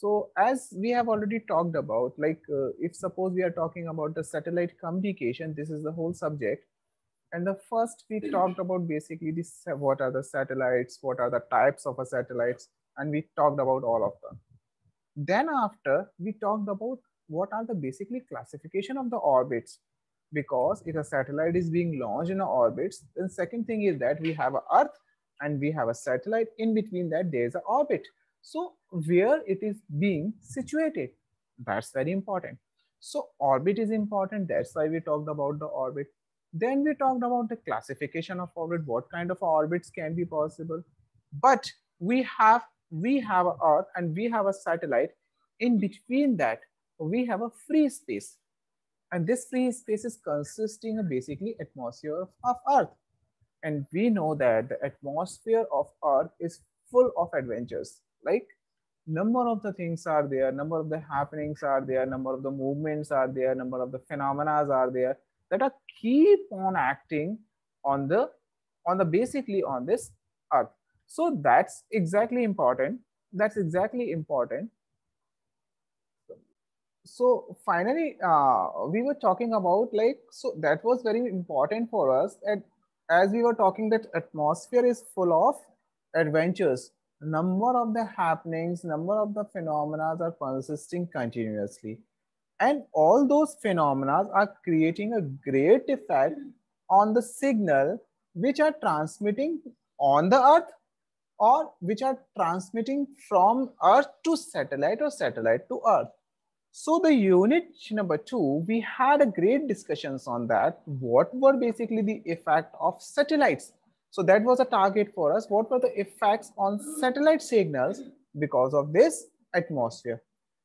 So as we have already talked about, like uh, if suppose we are talking about the satellite communication, this is the whole subject. And the first we talked about basically this, uh, what are the satellites, what are the types of a satellites, and we talked about all of them. Then after we talked about what are the basically classification of the orbits, because if a satellite is being launched in orbits, then second thing is that we have a Earth and we have a satellite. In between that, there is an orbit so where it is being situated, that's very important. So orbit is important. That's why we talked about the orbit. Then we talked about the classification of orbit, what kind of orbits can be possible. But we have we have a Earth and we have a satellite. In between that, we have a free space. And this free space is consisting of basically atmosphere of Earth. And we know that the atmosphere of Earth is full of adventures like number of the things are there number of the happenings are there number of the movements are there number of the phenomena are there that are keep on acting on the on the basically on this earth so that's exactly important that's exactly important so finally uh, we were talking about like so that was very important for us and as we were talking that atmosphere is full of adventures number of the happenings, number of the phenomena are persisting continuously. And all those phenomena are creating a great effect on the signal which are transmitting on the earth or which are transmitting from earth to satellite or satellite to earth. So the unit number two, we had a great discussions on that. What were basically the effect of satellites so that was a target for us. What were the effects on satellite signals because of this atmosphere?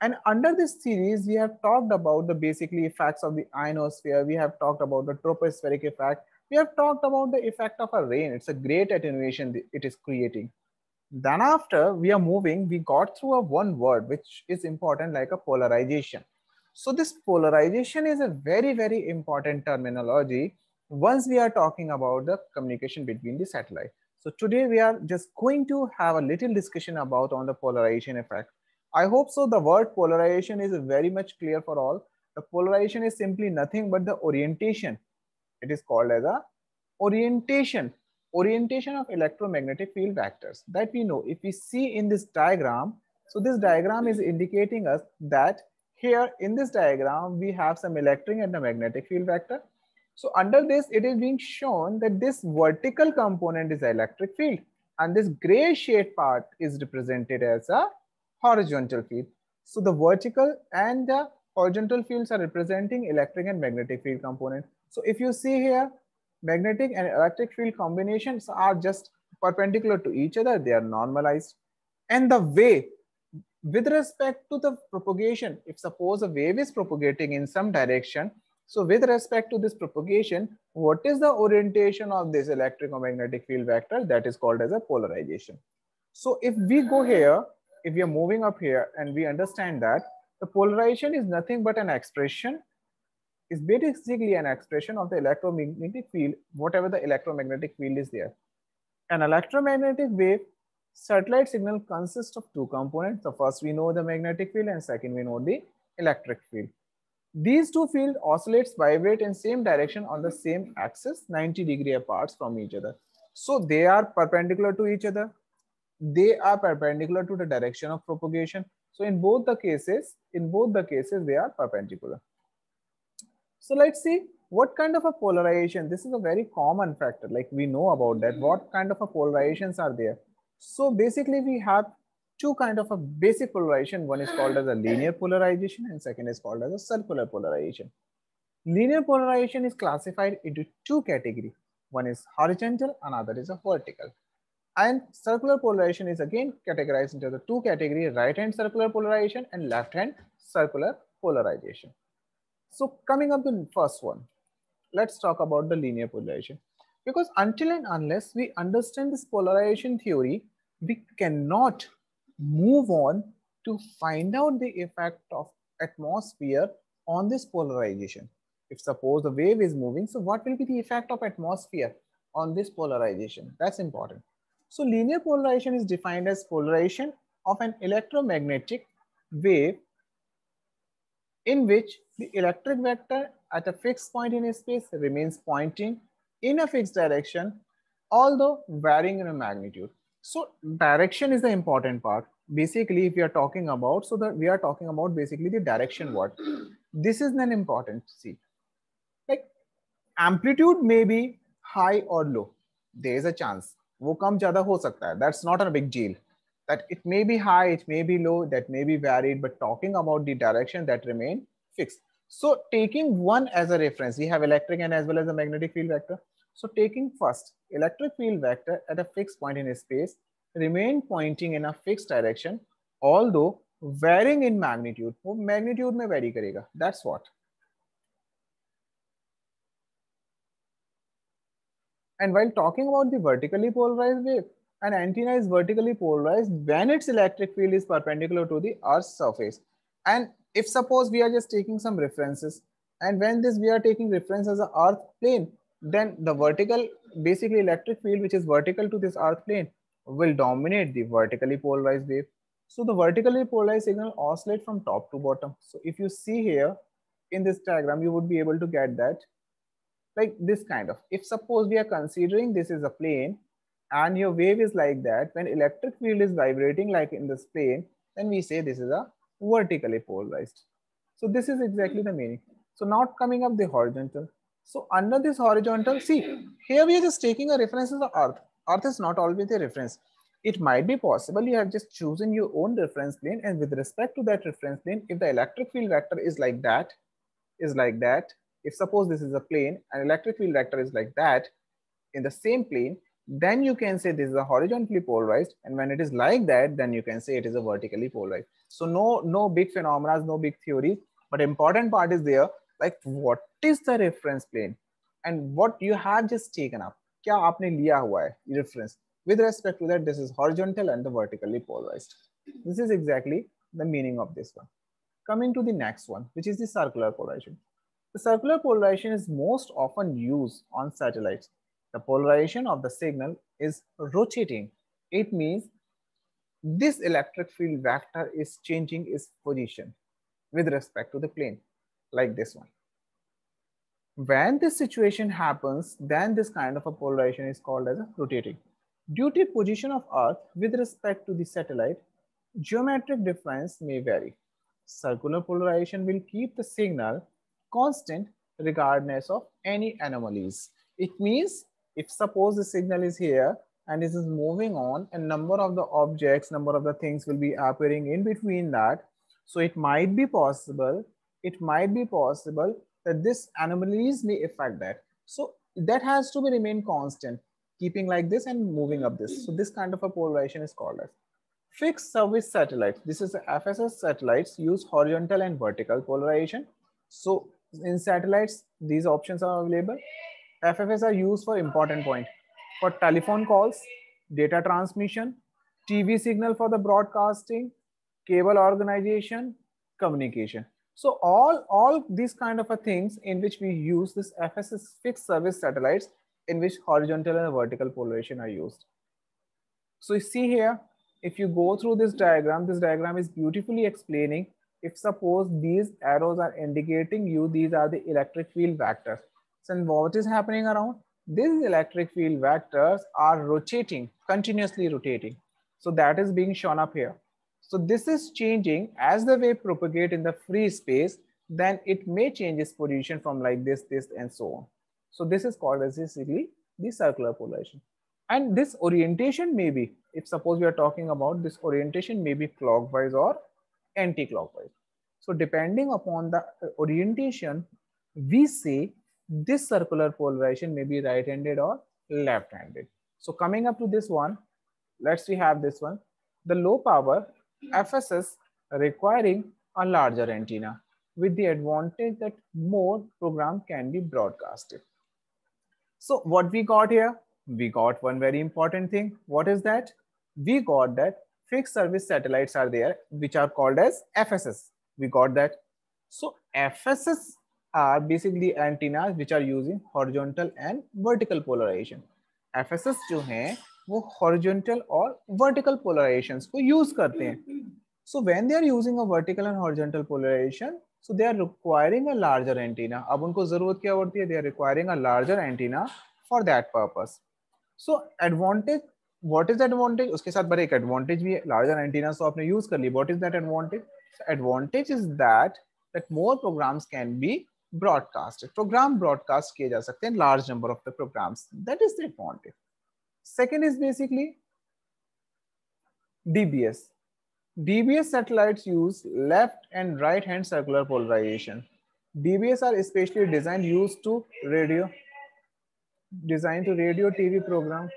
And under this series, we have talked about the basically effects of the ionosphere. We have talked about the tropospheric effect. We have talked about the effect of a rain. It's a great attenuation it is creating. Then after we are moving, we got through a one word, which is important like a polarization. So this polarization is a very, very important terminology once we are talking about the communication between the satellite. So today we are just going to have a little discussion about on the polarization effect. I hope so the word polarization is very much clear for all. The polarization is simply nothing but the orientation. It is called as a orientation, orientation of electromagnetic field vectors that we know. If we see in this diagram, so this diagram is indicating us that here in this diagram, we have some electric and the magnetic field vector so under this, it is being shown that this vertical component is electric field and this gray shade part is represented as a horizontal field. So the vertical and the horizontal fields are representing electric and magnetic field component. So if you see here, magnetic and electric field combinations are just perpendicular to each other. They are normalized. And the way with respect to the propagation, if suppose a wave is propagating in some direction, so with respect to this propagation, what is the orientation of this electromagnetic field vector that is called as a polarization? So if we go here, if we are moving up here and we understand that the polarization is nothing but an expression, is basically an expression of the electromagnetic field, whatever the electromagnetic field is there. An electromagnetic wave satellite signal consists of two components. The first we know the magnetic field and second we know the electric field. These two fields oscillates vibrate in same direction on the same axis 90 degree apart from each other. So they are perpendicular to each other. They are perpendicular to the direction of propagation. So in both the cases, in both the cases, they are perpendicular. So let's see what kind of a polarization, this is a very common factor, like we know about that, what kind of a polarizations are there. So basically we have two kind of a basic polarization. One is called as a linear polarization and second is called as a circular polarization. Linear polarization is classified into two categories. One is horizontal, another is a vertical. And circular polarization is again categorized into the two categories, right hand circular polarization and left hand circular polarization. So coming up the first one, let's talk about the linear polarization. Because until and unless we understand this polarization theory, we cannot move on to find out the effect of atmosphere on this polarization. If suppose the wave is moving, so what will be the effect of atmosphere on this polarization? That's important. So linear polarization is defined as polarization of an electromagnetic wave in which the electric vector at a fixed point in space remains pointing in a fixed direction, although varying in magnitude. So direction is the important part. Basically, if we are talking about, so that we are talking about basically the direction What? This is an important see. Like amplitude may be high or low. There is a chance. वो कम ज़्यादा हो सकता है. That's not a big deal. That it may be high, it may be low, that may be varied, but talking about the direction that remain fixed. So taking one as a reference, we have electric and as well as the magnetic field vector. So taking first electric field vector at a fixed point in space remain pointing in a fixed direction although varying in magnitude. वो magnitude may vary That's what. And while talking about the vertically polarized wave, an antenna is vertically polarized when its electric field is perpendicular to the Earth's surface. And if suppose we are just taking some references, and when this we are taking reference as an Earth plane, then the vertical, basically electric field, which is vertical to this earth plane, will dominate the vertically polarized wave. So the vertically polarized signal oscillates from top to bottom. So if you see here in this diagram, you would be able to get that like this kind of. If suppose we are considering this is a plane and your wave is like that, when electric field is vibrating like in this plane, then we say this is a vertically polarized. So this is exactly the meaning. So not coming up the horizontal. So under this horizontal, see, here we are just taking a reference as the earth. Earth is not always a reference. It might be possible you have just chosen your own reference plane and with respect to that reference plane, if the electric field vector is like that, is like that, if suppose this is a plane, an electric field vector is like that, in the same plane, then you can say this is a horizontally polarized and when it is like that then you can say it is a vertically polarized so no no big phenomena no big theories but important part is there like what is the reference plane and what you have just taken up क्या आपने लिया हुआ है reference with respect to that this is horizontal and the vertically polarized this is exactly the meaning of this one coming to the next one which is the circular polarization the circular polarization is most often used on satellites the polarization of the signal is rotating it means this electric field vector is changing its position with respect to the plane like this one. When this situation happens, then this kind of a polarization is called as a rotating. Due to position of Earth with respect to the satellite, geometric difference may vary. Circular polarization will keep the signal constant regardless of any anomalies. It means if suppose the signal is here and this is moving on and number of the objects, number of the things will be appearing in between that. So it might be possible it might be possible that this anomalies may affect that. So that has to be remain constant, keeping like this and moving up this. So this kind of a polarization is called as fixed service satellites. This is FSS satellites use horizontal and vertical polarization. So in satellites, these options are available. FFS are used for important point for telephone calls, data transmission, TV signal for the broadcasting, cable organization, communication. So all, all these kind of a things in which we use this FSS fixed service satellites in which horizontal and vertical polarization are used. So you see here, if you go through this diagram, this diagram is beautifully explaining if suppose these arrows are indicating you, these are the electric field vectors. So what is happening around? These electric field vectors are rotating, continuously rotating. So that is being shown up here. So this is changing as the wave propagate in the free space, then it may change its position from like this, this, and so on. So this is called as basically the circular polarization. And this orientation may be, if suppose we are talking about this orientation may be clockwise or anti-clockwise. So depending upon the orientation, we say this circular polarization may be right-handed or left-handed. So coming up to this one, let's we have this one. The low power FSS requiring a larger antenna with the advantage that more program can be broadcasted. So what we got here, we got one very important thing. What is that? We got that fixed service satellites are there, which are called as FSS. We got that. So FSS are basically antennas which are using horizontal and vertical polarization. FSS जो हैं वो horizontal और vertical polarisation को use करते हैं so when they are using a vertical and horizontal polarization so they are requiring a larger antenna अब उनको जरूरत क्या होती है they are requiring a larger antenna for that purpose so advantage what is advantage उसके साथ बड़े एक एडवांटेज भी है लार्जर एंटीना सो आपने यूज कर ली what is that advantage advantage is that that more programs can be broadcast program broadcast किए जा सकते हैं large number of the programs that is the advantage Second is basically DBS. DBS satellites use left and right hand circular polarization. DBS are especially designed used to radio, designed to radio TV program.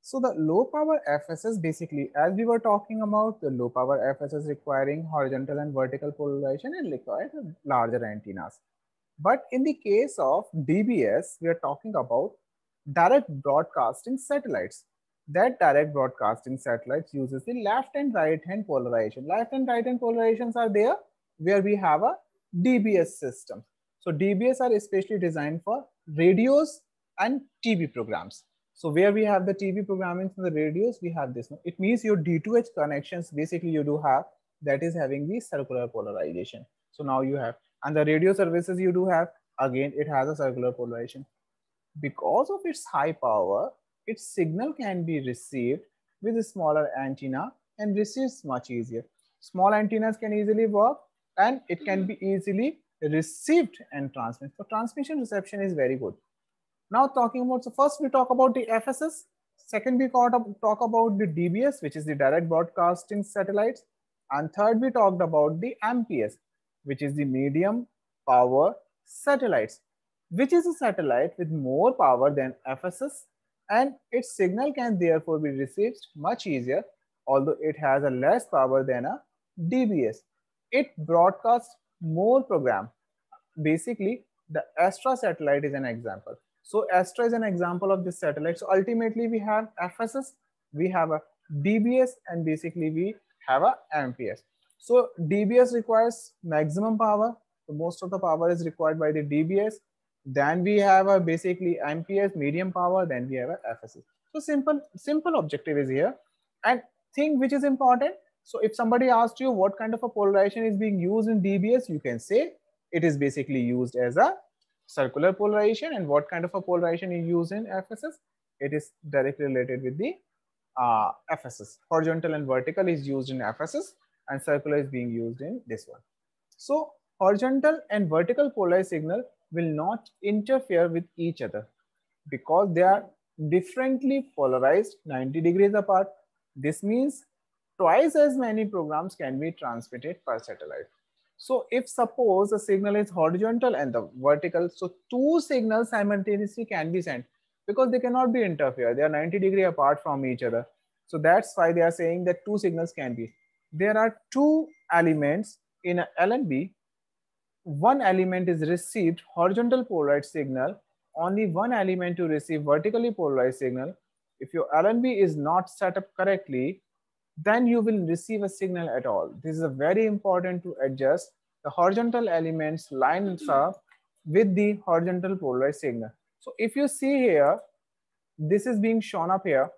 So the low power FSS basically, as we were talking about the low power FSS requiring horizontal and vertical polarization and require larger antennas. But in the case of DBS, we are talking about direct broadcasting satellites. That direct broadcasting satellites uses the left and right hand polarization. Left and right hand polarizations are there where we have a DBS system. So DBS are especially designed for radios and TV programs. So where we have the TV programming from the radios, we have this. It means your D2H connections, basically you do have, that is having the circular polarization. So now you have and the radio services you do have again it has a circular polarization because of its high power its signal can be received with a smaller antenna and receives much easier small antennas can easily work and it can be easily received and transmitted so transmission reception is very good now talking about so first we talk about the fss second we talk about the dbs which is the direct broadcasting satellites and third we talked about the mps which is the medium power satellites, which is a satellite with more power than FSS and its signal can therefore be received much easier, although it has a less power than a DBS. It broadcasts more program. Basically, the Astra satellite is an example. So Astra is an example of this satellite. So ultimately we have FSS, we have a DBS and basically we have a MPS. So DBS requires maximum power. So most of the power is required by the DBS. Then we have a basically MPS, medium power. Then we have a FSS. So simple, simple objective is here. And thing which is important. So if somebody asks you what kind of a polarization is being used in DBS, you can say it is basically used as a circular polarization. And what kind of a polarization you use in FSS? It is directly related with the uh, FSS. Horizontal and vertical is used in FSS and circular is being used in this one. So horizontal and vertical polarized signal will not interfere with each other because they are differently polarized 90 degrees apart. This means twice as many programs can be transmitted per satellite. So if suppose the signal is horizontal and the vertical, so two signals simultaneously can be sent because they cannot be interfered. They are 90 degree apart from each other. So that's why they are saying that two signals can be there are two elements in a LNB. One element is received horizontal polarized signal, only one element to receive vertically polarized signal. If your LNB is not set up correctly, then you will receive a signal at all. This is very important to adjust the horizontal elements lines up with the horizontal polarized signal. So if you see here, this is being shown up here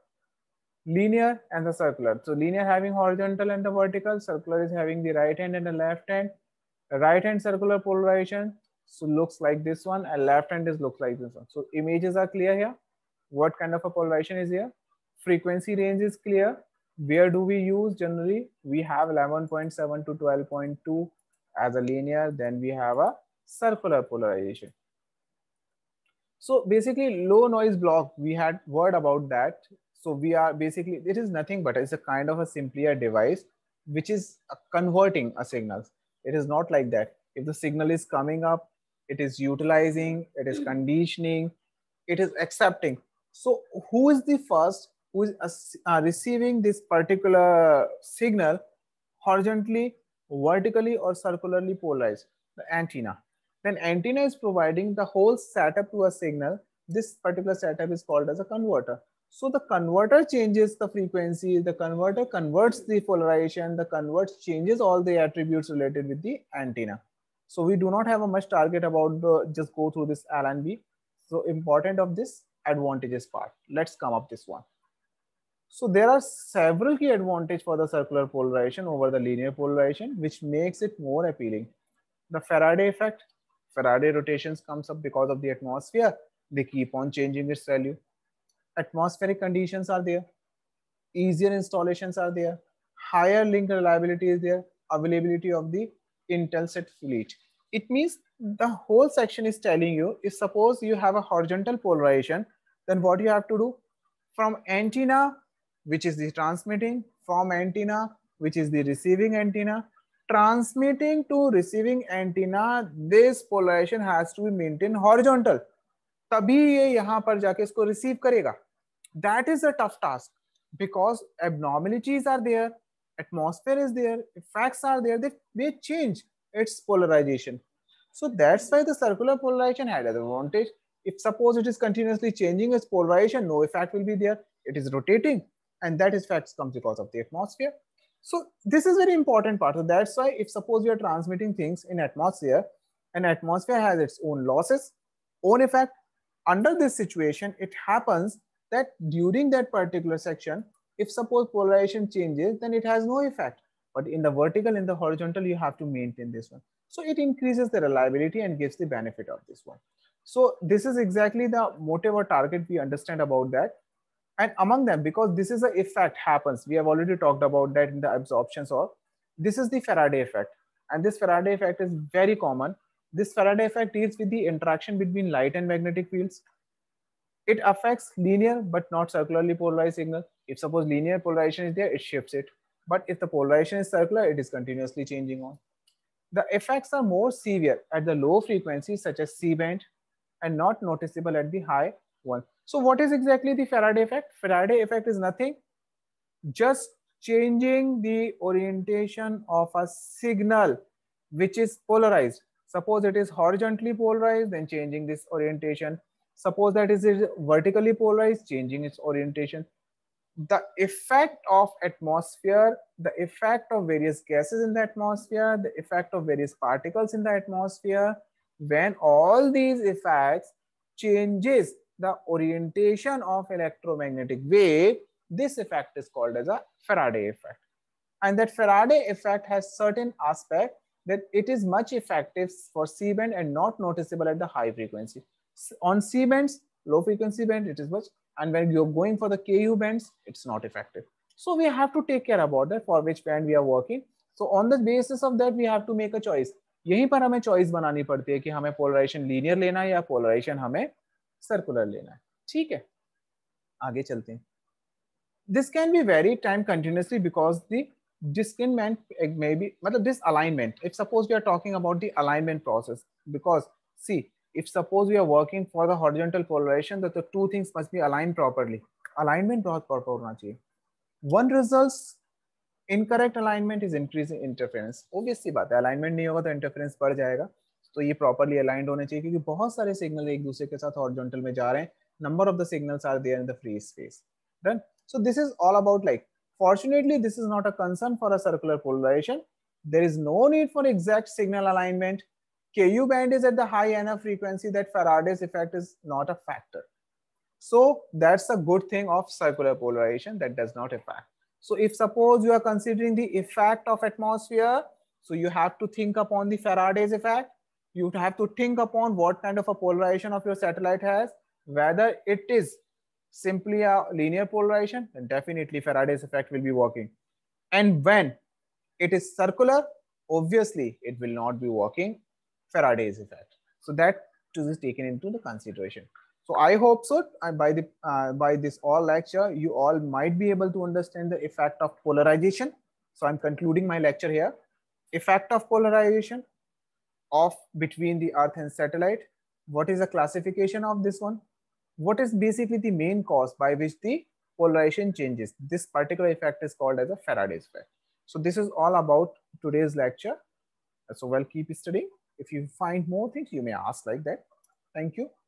linear and the circular. So linear having horizontal and the vertical, circular is having the right hand and the left hand. The right hand circular polarization so looks like this one and left hand is looks like this one. So images are clear here. What kind of a polarization is here? Frequency range is clear. Where do we use generally? We have 11.7 to 12.2 as a linear. Then we have a circular polarization. So basically low noise block, we had word about that so we are basically, it is nothing but it's a kind of a simpler device which is converting a signal. It is not like that. If the signal is coming up, it is utilizing, it is hmm. conditioning, it is accepting. So who is the first who is uh, receiving this particular signal horizontally, vertically or circularly polarized? The antenna. Then antenna is providing the whole setup to a signal. This particular setup is called as a converter. So the converter changes the frequency, the converter converts the polarization, the converts changes all the attributes related with the antenna. So we do not have a much target about the just go through this L and B. So important of this advantages part. Let's come up this one. So there are several key advantage for the circular polarization over the linear polarization, which makes it more appealing. The Faraday effect, Faraday rotations comes up because of the atmosphere. They keep on changing its value atmospheric conditions are there, easier installations are there, higher link reliability is there, availability of the Intel set fleet. It means the whole section is telling you if suppose you have a horizontal polarization, then what you have to do from antenna, which is the transmitting, from antenna, which is the receiving antenna, transmitting to receiving antenna, this polarization has to be maintained horizontal. तभी ये यहाँ पर जाके इसको receive करेगा that is a tough task because abnormalities are there atmosphere is there effects are there they, they change its polarization so that's why the circular polarization had a advantage if suppose it is continuously changing its polarization no effect will be there it is rotating and that is effects comes because of the atmosphere so this is very important part so that's why if suppose you are transmitting things in atmosphere and atmosphere has its own losses own effect under this situation, it happens that during that particular section, if suppose polarization changes, then it has no effect. But in the vertical, in the horizontal, you have to maintain this one. So it increases the reliability and gives the benefit of this one. So this is exactly the motive or target we understand about that. And among them, because this is the effect happens, we have already talked about that in the absorptions or this is the Faraday effect. And this Faraday effect is very common this Faraday effect deals with the interaction between light and magnetic fields. It affects linear but not circularly polarized signal. If suppose linear polarization is there, it shifts it. But if the polarization is circular, it is continuously changing on. The effects are more severe at the low frequencies such as C-band and not noticeable at the high one. So what is exactly the Faraday effect? Faraday effect is nothing, just changing the orientation of a signal which is polarized Suppose it is horizontally polarized, then changing this orientation. Suppose that is vertically polarized, changing its orientation. The effect of atmosphere, the effect of various gases in the atmosphere, the effect of various particles in the atmosphere, when all these effects changes the orientation of electromagnetic wave, this effect is called as a Faraday effect. And that Faraday effect has certain aspect that it is much effective for C band and not noticeable at the high frequency. On C bands, low frequency band, it is much, and when you're going for the KU bands, it's not effective. So we have to take care about that for which band we are working. So on the basis of that, we have to make a choice. यहीं पर हमें choice बनानी पड़ती है कि हमें polarisation linear लेना है या पोलराइजेशन हमें सर्कुलर लेना है ठीक है आगे चलते हैं this can be varied time continuously because the diskinment maybe matlab disalignment if suppose we are talking about the alignment process because see if suppose we are working for the horizontal polarization that the two things must be aligned properly alignment bahut proper hona chahiye one results incorrect alignment is increasing interference obviously बात है alignment नहीं होगा तो interference बढ़ जाएगा तो ये properly aligned होने चाहिए क्योंकि बहुत सारे सिग्नल एक दूसरे के साथ हॉरिजॉन्टल में जा रहे हैं number of the signals are there in the free space done so this is all about like Fortunately, this is not a concern for a circular polarization. There is no need for exact signal alignment. Ku band is at the high enough frequency that Faraday's effect is not a factor. So that's a good thing of circular polarization that does not affect. So if suppose you are considering the effect of atmosphere, so you have to think upon the Faraday's effect. You have to think upon what kind of a polarization of your satellite has, whether it is simply a linear polarization, then definitely Faraday's effect will be working. And when it is circular, obviously it will not be working Faraday's effect. So that too is taken into the consideration. So I hope so. And by the uh, by this all lecture, you all might be able to understand the effect of polarization. So I'm concluding my lecture here. Effect of polarization of between the Earth and satellite. What is the classification of this one? what is basically the main cause by which the polarization changes. This particular effect is called as a Faraday's effect. So this is all about today's lecture. So well, keep studying. If you find more things, you may ask like that. Thank you.